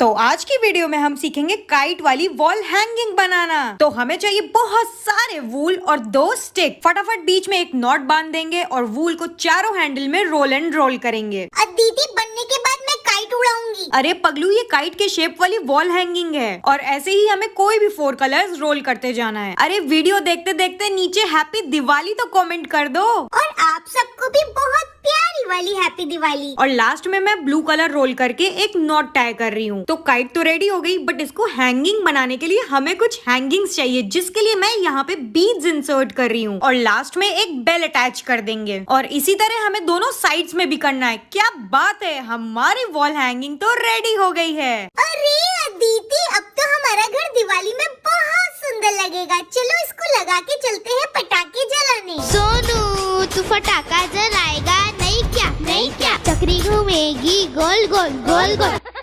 तो आज की वीडियो में हम सीखेंगे काइट वाली वॉल हैंगिंग बनाना तो हमें चाहिए बहुत सारे वूल और दो स्टिक फटाफट बीच में एक नॉट बांध देंगे और वूल को चारों हैंडल में रोल एंड रोल करेंगे दीदी बनने के बाद मैं काइट उड़ाऊंगी अरे पगलू ये काइट के शेप वाली वॉल हैंगिंग है और ऐसे ही हमें कोई भी फोर कलर रोल करते जाना है अरे वीडियो देखते देखते नीचे हैप्पी दिवाली तो कॉमेंट कर दो और आप सबको भी हैप्पी दिवाली और लास्ट में मैं ब्लू कलर रोल करके एक नॉट टाई कर रही हूँ तो काइट तो रेडी हो गई बट इसको हैंगिंग बनाने के लिए हमें कुछ हैंगिंग्स चाहिए जिसके लिए मैं यहाँ पे बीज इंसर्ट कर रही हूँ और लास्ट में एक बेल अटैच कर देंगे और इसी तरह हमें दोनों साइड में भी करना है क्या बात है हमारी वॉल हैंगिंग तो रेडी हो गई है अरे अदिति अब तो हमारा घर दिवाली में बहुत सुंदर लगेगा चलो इसको लगा के चलते हैं पटाखे जलाने सोनू तू फटाखा जला घूमेगी गोल गोल गोल गोल